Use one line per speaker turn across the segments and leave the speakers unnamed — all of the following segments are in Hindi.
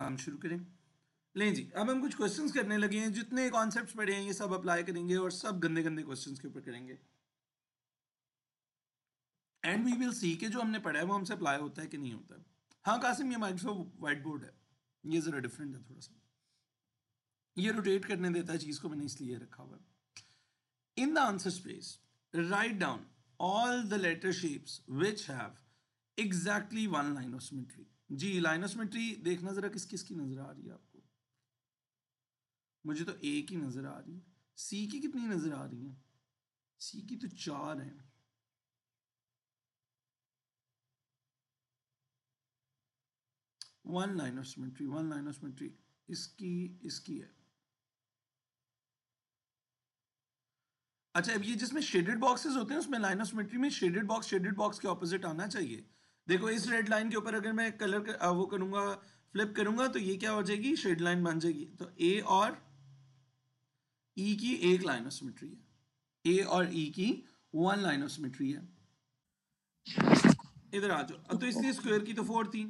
काम शुरू करें लें जी अब हम कुछ क्वेश्चंस करने लगे हैं जितने कॉन्सेप्ट पढ़े हैं ये सब अप्लाई करेंगे और सब गंदे गंदे क्वेश्चंस के ऊपर करेंगे एंड वी विल सी के जो हमने पढ़ा है वो हमसे अप्लाई होता है कि नहीं होता है हाँ कासिम ये माइक्रोसॉफ्ट वाइट बोर्ड है ये ज़रा डिफरेंट है थोड़ा सा ये रोटेट करने देता है चीज़ को मैंने इसलिए रखा हुआ है in the answer space write down all the letter shapes which have exactly one line of symmetry जी लाइनोसमेट्री देखना ज़रा किस किस की नज़र आ रही है आपको मुझे तो ए की नज़र आ रही है सी की कितनी नज़र आ रही है सी की तो चार है वन लाइनोसमेट्री वन लाइनोसमेट्री इसकी इसकी है अच्छा अब ये जिसमें शेडेड बॉक्सेस होते हैं उसमें लाइनोसमेट्री में शेडेड बॉक्स शेडेड बॉक्स के ऑपोजिट आना चाहिए देखो इस रेड लाइन के ऊपर अगर मैं कलर कर, वो करूंगा फ्लिप करूंगा तो ये क्या हो जाएगी शेड लाइन बन जाएगी तो ए और ई e की एक लाइन ऑफ सिमेट्री है ए और ई e की वन लाइन ऑफ सिमेट्री है इधर आ जाओ अब तो इसलिए स्क्वायर की तो फोर थी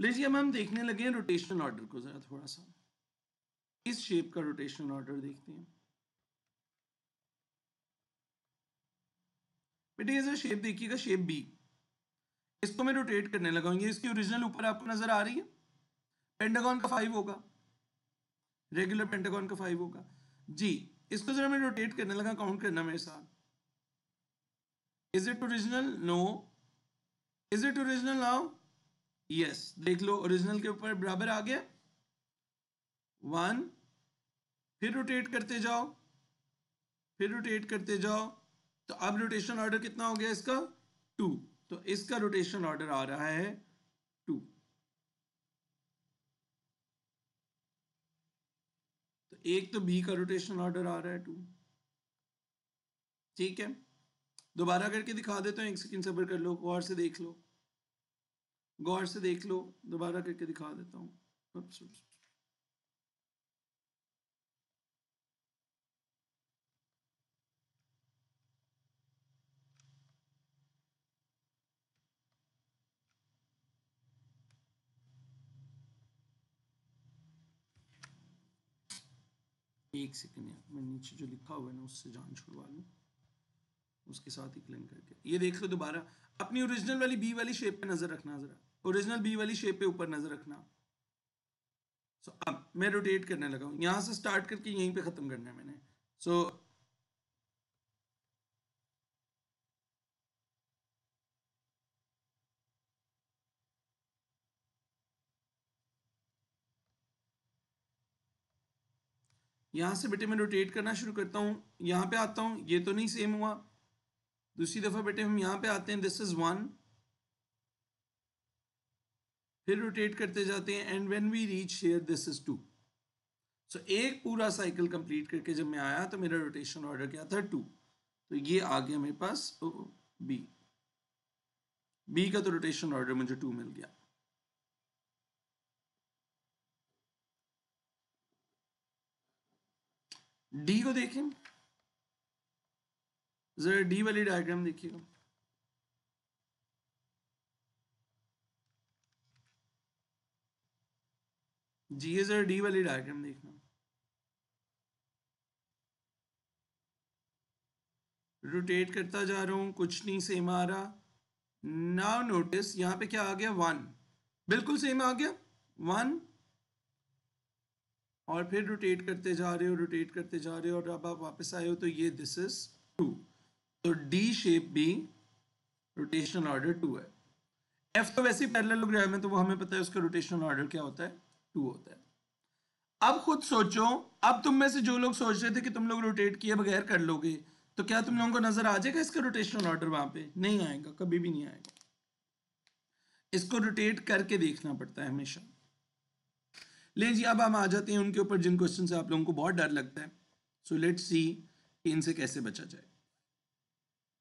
लीजिए अब हम देखने लगे हैं रोटेशनल ऑर्डर को जरा थोड़ा सा इस शेप का रोटेशनल ऑर्डर देखते हैं बेटे शेप देखिएगा शेप बी इसको मैं रोटेट करने लगा ये इसकी ओरिजिनल ऊपर आपको नजर आ रही है पेंटागॉन का फाइव होगा रेगुलर पेंटागॉन का फाइव होगा जी इसको जरा मैं रोटेट करने लगा काउंट करना मेरे साथ is it original no is it original now yes देख लो ओरिजिनल के ऊपर बराबर आ गया वन फिर रोटेट करते जाओ फिर रोटेट करते जाओ तो अब रोटेशन ऑर्डर कितना हो गया इसका टू तो इसका रोटेशनल ऑर्डर आ रहा है टू तो एक तो बी का रोटेशनल ऑर्डर आ रहा है टू ठीक है दोबारा करके दिखा देता हूं एक सेकंड सबर कर लो गौर से देख लो गौर से देख लो दोबारा करके दिखा देता हूँ एक सेकेंड यार मैं नीचे जो लिखा हुआ है ना उससे जान छुड़वा लूँ उसके साथ ही क्लेम करके ये देख लो दोबारा अपनी ओरिजिनल वाली बी वाली शेप पे नज़र रखना ज़रा ओरिजिनल बी वाली शेप पे ऊपर नज़र रखना सो so, अब मैं रोटेट करने लगा हूँ यहाँ से स्टार्ट करके यहीं पे ख़त्म करना है मैंने सो so, यहाँ से बेटे मैं रोटेट करना शुरू करता हूँ यहाँ पे आता हूँ ये तो नहीं सेम हुआ दूसरी दफ़ा बेटे हम यहाँ पे आते हैं दिस इज़ वन फिर रोटेट करते जाते हैं and when we reach here this is two सो एक पूरा साइकिल कंप्लीट करके जब मैं आया तो मेरा रोटेशन ऑर्डर क्या था टू तो ये आ गया मेरे पास बी बी का तो रोटेशन ऑर्डर मुझे टू मिल गया डी को देखें जरा डी वाली डायग्राम देखिएगा जी ये जरा डी वाली डायग्राम देखना रोटेट करता जा रहा हूं कुछ नहीं सेम आ रहा नाउ नोटिस यहां पे क्या आ गया वन बिल्कुल सेम आ गया वन और फिर रोटेट करते जा रहे हो रोटेट करते जा रहे हो और अब आप वापस आए हो तो ये दिस इज टू तो डी शेप भी रोटेशनल ऑर्डर टू है एफ तो वैसे ही पैरेलल ग्राम है तो वो हमें पता है उसका रोटेशनल ऑर्डर क्या होता है टू होता है अब खुद सोचो अब तुम में से जो लोग सोच रहे थे कि तुम लोग रोटेट किए बगैर कर लोगे तो क्या तुम लोगों को नजर आ जाएगा इसका रोटेशनल ऑर्डर वहां पे नहीं आएगा कभी भी नहीं आएगा इसको रोटेट करके देखना पड़ता है हमेशा ले जी अब हम आ जाते हैं उनके ऊपर जिन क्वेश्चन से आप लोगों को बहुत डर लगता है सो लेट सी कि इनसे कैसे बचा जाए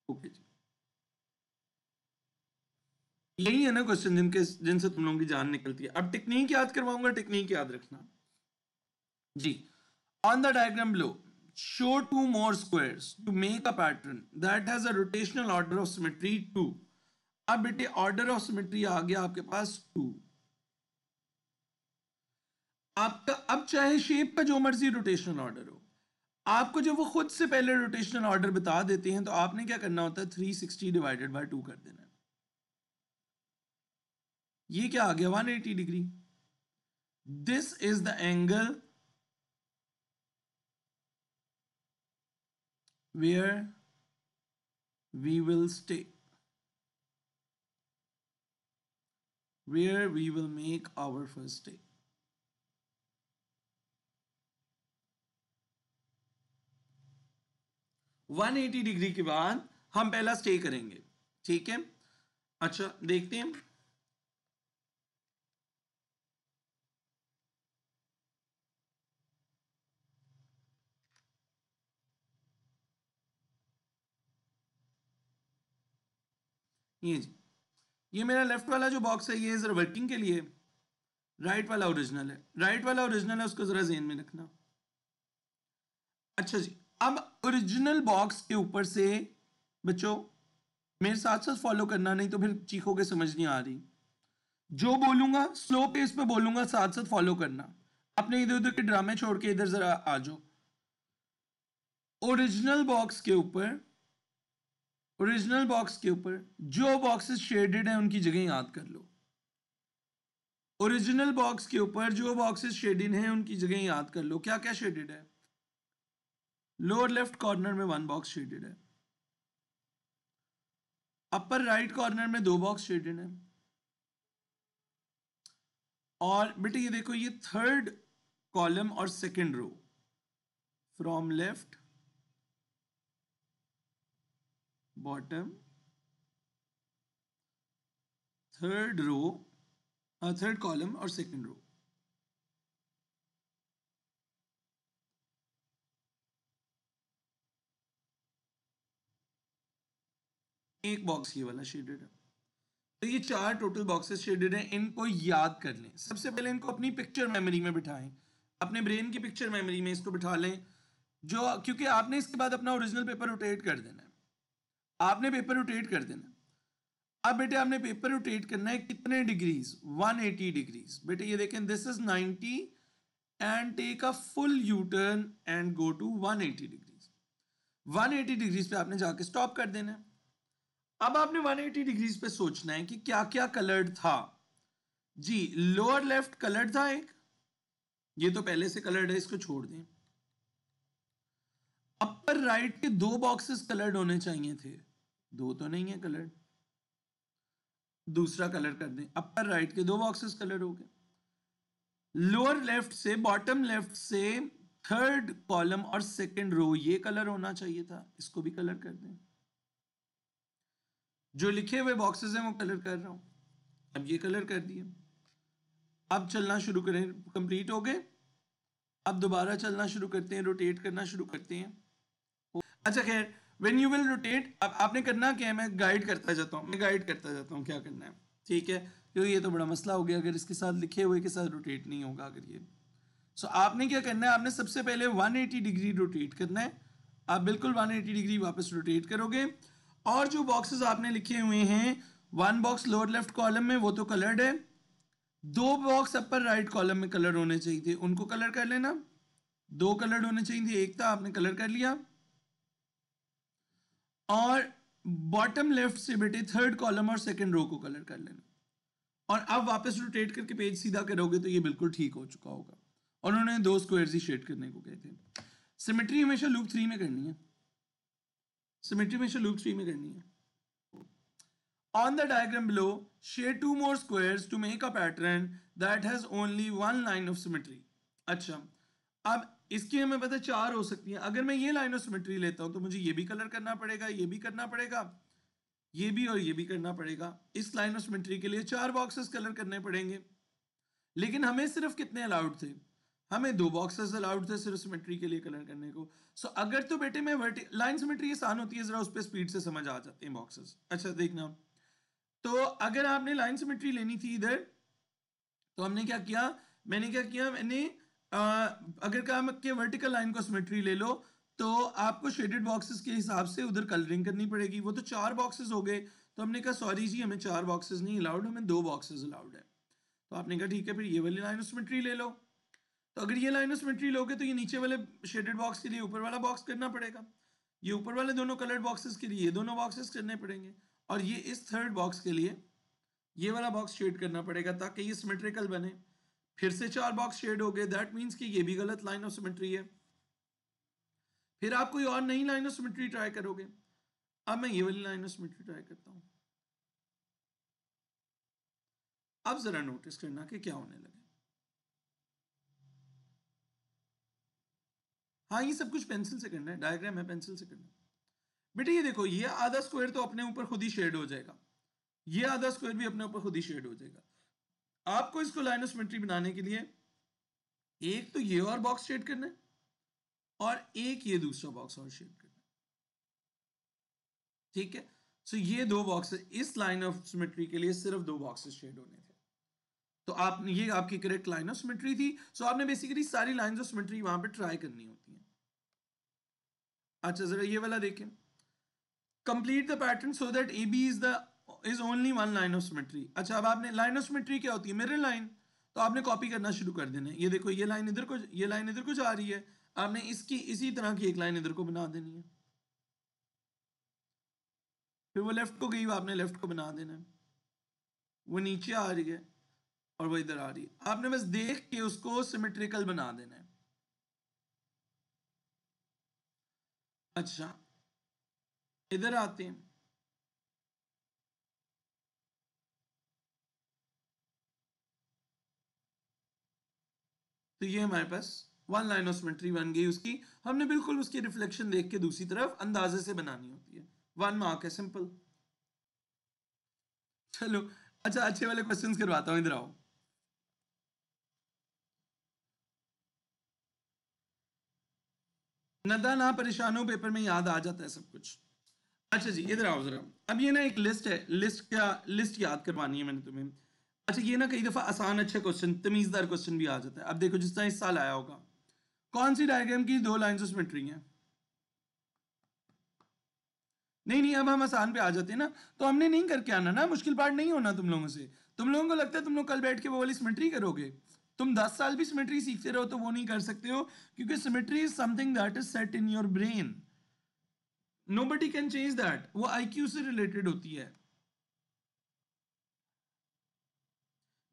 ओके okay, जी यही है ना क्वेश्चन जिनके जिनसे तुम लोगों की जान निकलती है अब टेक्निक याद करवाऊंगा टेक्निक याद रखना जी on the diagram below show two more squares to make a pattern that has a rotational order of symmetry two अब बेटे ऑर्डर ऑफ सिमेट्री आ गया आपके पास टू आपका अब चाहे शेप का जो मर्जी रोटेशनल ऑर्डर हो आपको जब वो खुद से पहले रोटेशनल ऑर्डर बता देते हैं तो आपने क्या करना होता है three sixty divided by two कर देना ये क्या आ गया one eighty degree this is the angle where we will stay where we will make our first stay 180 degree के बाद हम पहला स्टे करेंगे ठीक है अच्छा देखते हैं ये जी ये मेरा लेफ्ट वाला जो बॉक्स है ये जरा वर्किंग के लिए राइट वाला ओरिजिनल है राइट वाला ओरिजिनल है उसको जरा जेन में रखना अच्छा जी अब ओरिजिनल बॉक्स के ऊपर से बच्चों मेरे साथ साथ फॉलो करना नहीं तो फिर चीखों समझ नहीं आ रही जो बोलूंगा स्लो पेस पे बोलूंगा साथ साथ फॉलो करना अपने इधर उधर के ड्रामे छोड़ के इधर जरा आ जाओ ओरिजिनल बॉक्स के ऊपर ओरिजिनल बॉक्स के ऊपर जो बॉक्सेस शेडेड हैं उनकी जगह याद कर लो ओरिजिनल बॉक्स के ऊपर जो बॉक्सेस शेडेड हैं उनकी जगह याद कर लो क्या क्या शेडेड है लोअर लेफ्ट कॉर्नर में वन बॉक्स शेडेड है अपर राइट कॉर्नर में दो बॉक्स शेडेड है और बेटे ये देखो ये थर्ड कॉलम और second row from left bottom third row third column और सेकेंड रो एक बॉक्स ये वाला शेडेड है तो ये चार टोटल बॉक्सेस शेडेड हैं इनको याद कर लें सबसे पहले इनको अपनी पिक्चर मेमोरी में बिठाएं अपने ब्रेन की पिक्चर मेमोरी में इसको बिठा लें जो क्योंकि आपने इसके बाद अपना ओरिजिनल पेपर रोटेट कर देना है आपने पेपर रोटेट कर देना अब बेटे आपने पेपर रोटेट करना है कितने डिग्रीज 180 डिग्रीज बेटे ये देखें this is 90 and take a full U turn and go to 180 degrees 180 degrees पे आपने जाके स्टॉप कर देना है अब आपने 180 डिग्रीज पे सोचना है कि क्या क्या कलर्ड था जी लोअर लेफ्ट कलर्ड था एक ये तो पहले से कलर्ड है इसको छोड़ दें अपर राइट के दो बॉक्सेस कलर्ड होने चाहिए थे दो तो नहीं है कलर्ड दूसरा कलर कर दें अपर राइट के दो बॉक्सेस कलर्ड हो गए लोअर लेफ्ट से बॉटम लेफ्ट से थर्ड कॉलम और सेकंड रो ये कलर होना चाहिए था इसको भी कलर कर दें जो लिखे हुए बॉक्सेस हैं वो कलर कर रहा हूँ अब ये कलर कर दिए अब चलना शुरू करें कंप्लीट हो गए अब दोबारा चलना शुरू करते हैं रोटेट करना शुरू करते हैं अच्छा खैर व्हेन यू विल रोटेट अब आपने करना क्या है मैं गाइड करता जाता हूँ मैं गाइड करता जाता हूँ क्या करना है ठीक है क्योंकि तो ये तो बड़ा मसला हो गया अगर इसके साथ लिखे हुए के साथ रोटेट नहीं होगा अगर ये सो so, आपने क्या करना है आपने सबसे पहले 180 डिग्री रोटेट करना है आप बिल्कुल 180 डिग्री वापस रोटेट करोगे और जो बॉक्सेस आपने लिखे हुए हैं one box lower left column में वो तो कलर्ड है दो बॉक्स अपर राइट कॉलम में कलर होने चाहिए थे उनको कलर कर लेना दो कलर होने चाहिए थे एक था तो आपने कलर कर लिया और बॉटम लेफ्ट से बेटे थर्ड कॉलम और सेकंड रो को कलर कर लेना और अब वापस रोटेट करके पेज सीधा करोगे तो ये बिल्कुल ठीक हो चुका होगा और उन्होंने दो स्क्वायर्स ही शेड करने को कहे थे सिमेट्री हमेशा लूप थ्री में करनी है में लूप थ्री में करनी है on the diagram below shade two more squares to make a pattern that has only one line of symmetry अच्छा अब इसकी हमें पता चार हो सकती है अगर मैं ये लाइन ऑफ सिमेट्री लेता हूँ तो मुझे ये भी कलर करना पड़ेगा ये भी करना पड़ेगा ये भी और ये भी करना पड़ेगा इस लाइन ऑफ सिमेट्री के लिए चार बॉक्सेस कलर करने पड़ेंगे लेकिन हमें सिर्फ कितने अलाउड थे हमें दो बॉक्सेस अलाउड थे सिर्फ सिमेट्री के लिए कलर करने को सो so, अगर तो बेटे में वर्टी लाइन सिमेट्री आसान होती है जरा उस पर स्पीड से समझ आ जाते हैं बॉक्सेस अच्छा देखना तो अगर आपने लाइन सिमेट्री लेनी थी इधर तो हमने क्या किया मैंने क्या किया मैंने आ, अगर कहा कि वर्टिकल लाइन को सिमेट्री ले लो तो आपको शेडेड बॉक्सेस के हिसाब से उधर कलरिंग करनी पड़ेगी वो तो चार बॉक्सेस हो गए तो हमने कहा सॉरी जी हमें चार बॉक्सेस नहीं अलाउड हमें दो बॉक्सेस अलाउड है तो आपने कहा ठीक है फिर ये वाली लाइन सिमेट्री ले लो तो अगर ये लाइन ऑफ सिमेट्री लोगे तो ये नीचे वाले शेडेड बॉक्स के लिए ऊपर वाला बॉक्स करना पड़ेगा ये ऊपर वाले दोनों कलर्ड बॉक्सेस के लिए ये दोनों बॉक्सेस करने पड़ेंगे और ये इस थर्ड बॉक्स के लिए ये वाला बॉक्स शेड करना पड़ेगा ताकि ये सिमेट्रिकल बने फिर से चार बॉक्स शेड हो गए दैट मीन्स कि ये भी गलत लाइन ऑफ सिमेट्री है फिर आप कोई और नई लाइन ऑफ सिमेट्री ट्राई करोगे अब मैं ये वाली लाइन ऑफ सिमेट्री ट्राई करता हूँ अब ज़रा नोटिस करना कि क्या होने लगे हाँ ये सब कुछ पेंसिल से करना है डायग्राम है पेंसिल से करना बेटा ये देखो ये आधा स्क्वायर तो अपने ऊपर खुद ही शेड हो जाएगा ये आधा स्क्वायर भी अपने ऊपर खुद ही शेड हो जाएगा आपको इसको लाइन ऑफ सिमेट्री बनाने के लिए एक तो ये और बॉक्स शेड करना है और एक ये दूसरा बॉक्स और शेड करना है ठीक है सो ये दो बॉक्स इस लाइन ऑफ सिमेट्री के लिए सिर्फ दो बॉक्सेस शेड होने थे तो आप ये आपकी करेक्ट लाइन ऑफ सिमेट्री थी सो आपने बेसिकली सारी लाइन ऑफ सिमेट्री वहां पर ट्राई करनी होती है अच्छा जरा ये वाला देखें complete the pattern so that A B is the is only one line of symmetry अच्छा अब आपने लाइन ऑफ सिमेट्री क्या होती है मिरर लाइन तो आपने कॉपी करना शुरू कर देना है ये देखो ये लाइन इधर को ये लाइन इधर को जा रही है आपने इसकी इसी तरह की एक लाइन इधर को बना देनी है फिर वो लेफ्ट को गई वो आपने लेफ्ट को बना देना है वो नीचे आ रही है और वो इधर आ रही है आपने बस देख के उसको सिमेट्रिकल बना देना है अच्छा इधर आते हैं तो ये हमारे पास वन लाइन ऑफ सिमेट्री बन गई उसकी हमने बिल्कुल उसकी रिफ्लेक्शन देख के दूसरी तरफ अंदाजे से बनानी होती है वन मार्क है सिंपल चलो अच्छा अच्छे वाले क्वेश्चंस करवाता हूँ इधर आओ नदा ना परेशान हो पेपर में याद आ जाता है सब कुछ अच्छा जी इधर आओ जरा अब ये ना एक लिस्ट है लिस्ट क्या लिस्ट याद करवानी है मैंने तुम्हें अच्छा ये ना कई दफ़ा आसान अच्छा क्वेश्चन तमीज़दार क्वेश्चन भी आ जाता है अब देखो जिस तरह इस साल आया होगा कौन सी डायग्राम की दो लाइन उसमें ट्री है नहीं नहीं अब हम आसान पे आ जाते हैं ना तो हमने नहीं करके आना ना मुश्किल पार्ट नहीं होना तुम लोगों से तुम लोगों को लगता है तुम लोग कल बैठ के वो वाली सिमेंट्री करोगे तुम 10 साल भी सिमेट्री सीखते रहो तो वो नहीं कर सकते हो क्योंकि symmetry is something that is set in your brain nobody can change that वो आईक्यू से रिलेटेड होती है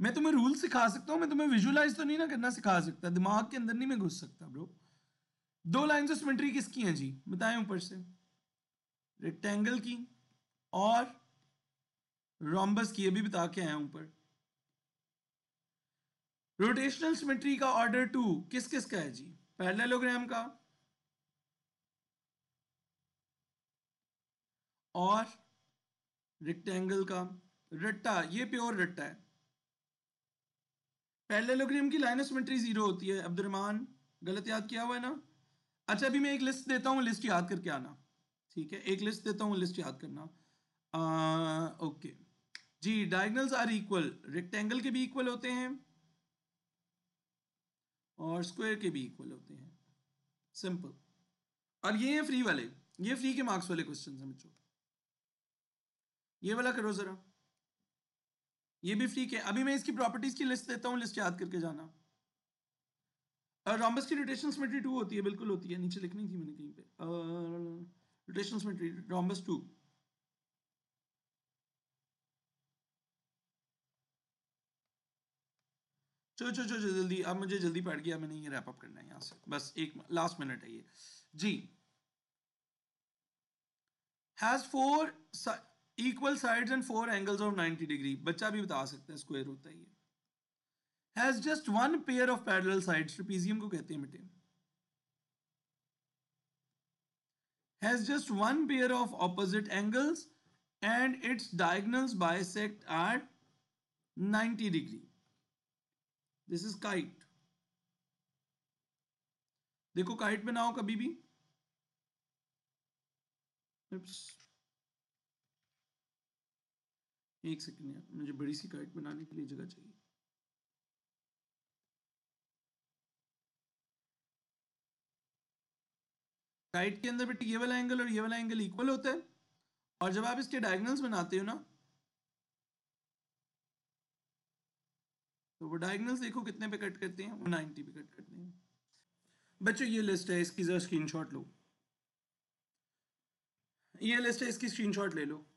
मैं तुम्हें रूल सिखा सकता हूं मैं तुम्हें विजुअलाइज तो नहीं ना करना सिखा सकता दिमाग के अंदर नहीं मैं घुस सकता ब्रो दो लाइन ऑफ सिमेट्री किसकी हैं जी बताएं ऊपर से रेक्टेंगल की और रोम्बस की अभी बता के आया ऊपर रोटेशनल सिमेट्री का ऑर्डर टू किस किस का है जी पैरेललोग्राम का और रेक्टेंगल का रट्टा ये प्योर रट्टा है पैरेललोग्राम की लाइन ऑफ सिमेट्री जीरो होती है अब्दुलरमान गलत याद किया हुआ है ना अच्छा अभी मैं एक लिस्ट देता हूँ लिस्ट याद करके आना ठीक है एक लिस्ट देता हूँ लिस्ट याद करना आ, ओके जी डायगनल्स आर इक्वल रेक्टेंगल के भी इक्वल होते हैं और स्क्वायर के भी इक्वल होते हैं सिंपल और ये हैं फ्री वाले ये फ्री के मार्क्स वाले क्वेश्चन हैं बच्चों ये वाला करो जरा ये भी फ्री के अभी मैं इसकी प्रॉपर्टीज की लिस्ट देता हूँ लिस्ट याद करके जाना और रॉम्बस की रोटेशन सिमेट्री टू होती है बिल्कुल होती है नीचे लिखनी थी मैंने कहीं पे रोटेशन सिमेट्री रॉम्बस टू चलो चलो चलो जल्दी अब मुझे जल्दी पड़ गया मैंने ये रैपअप करना है यहाँ से बस एक लास्ट मिनट है ये जी has four equal sides and four angles of 90 degree बच्चा भी बता सकता है स्क्वायर होता है ये has just one pair of parallel sides trapezium को कहते हैं बेटे has just one pair of opposite angles and its diagonals bisect at 90 degree this is kite देखो काइट में ना हो कभी भी एक सेकेंड यार मुझे बड़ी सी काइट बनाने के लिए जगह चाहिए काइट के अंदर बेटी ये वाला एंगल और ये वाला एंगल इक्वल होता है और जब आप इसके डायगनल्स बनाते हो ना तो वो डायगनल देखो कितने पे कट करते हैं वो नाइनटी पे कट करते हैं बच्चों ये लिस्ट है इसकी जरा स्क्रीन लो ये लिस्ट है इसकी स्क्रीन ले लो